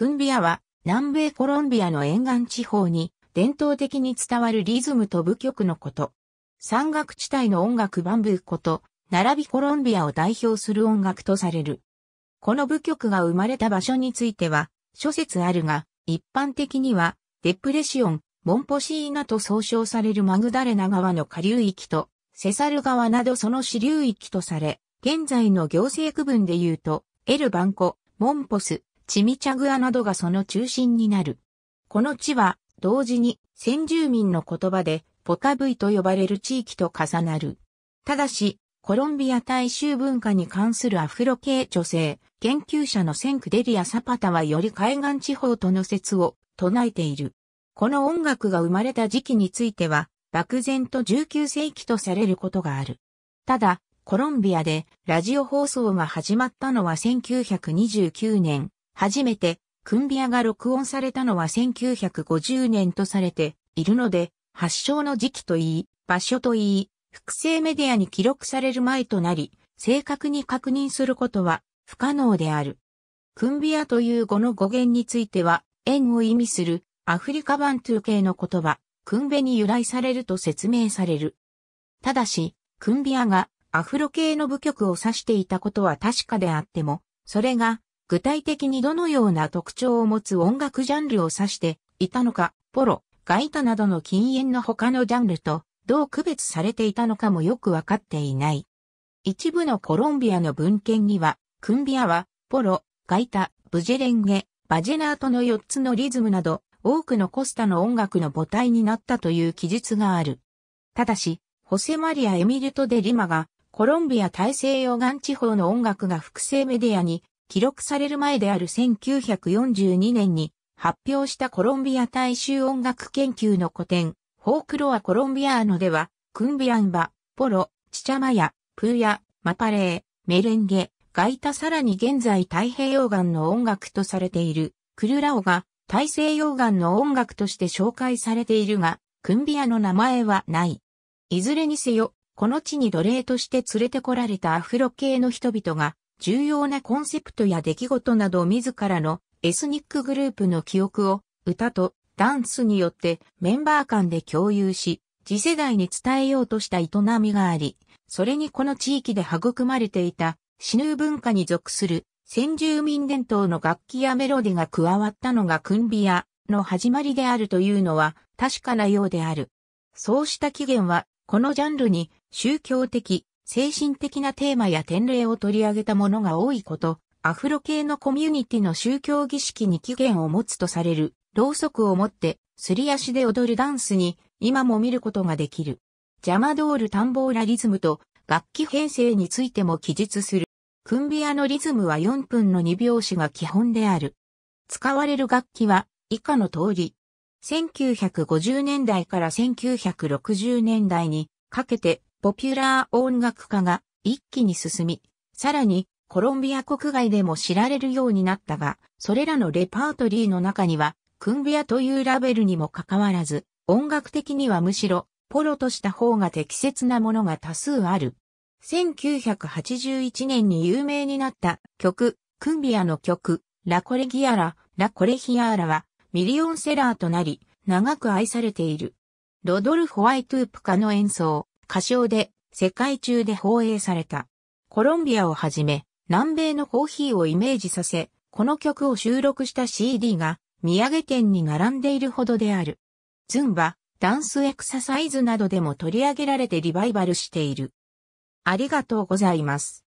クンビアは南米コロンビアの沿岸地方に伝統的に伝わるリズムと舞曲のこと。山岳地帯の音楽バンブーこと、並びコロンビアを代表する音楽とされる。この舞曲が生まれた場所については、諸説あるが、一般的には、デプレシオン、モンポシーナと総称されるマグダレナ川の下流域と、セサル川などその支流域とされ、現在の行政区分で言うと、エルバンコ、モンポス、チミチャグアなどがその中心になる。この地は、同時に先住民の言葉でポタブイと呼ばれる地域と重なる。ただし、コロンビア大衆文化に関するアフロ系女性、研究者のセンクデリア・サパタはより海岸地方との説を唱えている。この音楽が生まれた時期については、漠然と19世紀とされることがある。ただ、コロンビアでラジオ放送が始まったのは1929年、初めて、クンビアが録音されたのは1950年とされているので、発祥の時期といい、場所といい、複製メディアに記録される前となり、正確に確認することは不可能である。クンビアという語の語源については、円を意味するアフリカバントゥー系の言葉、クンベに由来されると説明される。ただし、クンビアがアフロ系の部局を指していたことは確かであっても、それが具体的にどのような特徴を持つ音楽ジャンルを指していたのか、ポロ、ガイタなどの禁煙の他のジャンルとどう区別されていたのかもよくわかっていない。一部のコロンビアの文献には、クンビアは、ポロ、ガイタ、ブジェレンゲ、バジェナートの4つのリズムなど、多くのコスタの音楽の母体になったという記述がある。ただし、ホセマリア・エミルト・デ・リマが、コロンビア大西洋岸地方の音楽が複製メディアに記録される前である1942年に発表したコロンビア大衆音楽研究の古典、フォークロアコロンビアーノでは、クンビアンバ、ポロ、チチャマヤ、プーヤ、マパレー、メレンゲ、ガイタさらに現在太平洋岸の音楽とされている、クルラオが大西洋岸の音楽として紹介されているが、クンビアの名前はない。いずれにせよ、この地に奴隷として連れてこられたアフロ系の人々が、重要なコンセプトや出来事など自らのエスニックグループの記憶を歌とダンスによってメンバー間で共有し、次世代に伝えようとした営みがあり、それにこの地域で育まれていたシヌー文化に属する先住民伝統の楽器やメロディが加わったのがクンビアの始まりであるというのは確かなようである。そうした起源はこのジャンルに宗教的、精神的なテーマや典例を取り上げたものが多いこと、アフロ系のコミュニティの宗教儀式に起源を持つとされる、ろうそくを持って、すり足で踊るダンスに、今も見ることができる。ジャマドールボーラリズムと、楽器編成についても記述する。クンビアのリズムは4分の2拍子が基本である。使われる楽器は以下の通り。1950年代から1960年代にかけてポピュラー音楽家が一気に進み、さらにコロンビア国外でも知られるようになったが、それらのレパートリーの中には、クンビアというラベルにもかかわらず、音楽的にはむしろ、ポロとした方が適切なものが多数ある。1981年に有名になった曲、クンビアの曲、ラコレギアラ、ラコレヒアーラはミリオンセラーとなり、長く愛されている。ロドル・ホワイトゥープ家の演奏、歌唱で世界中で放映された。コロンビアをはじめ、南米のコーヒーをイメージさせ、この曲を収録した CD が土産店に並んでいるほどである。ズンバ、ダンスエクササイズなどでも取り上げられてリバイバルしている。ありがとうございます。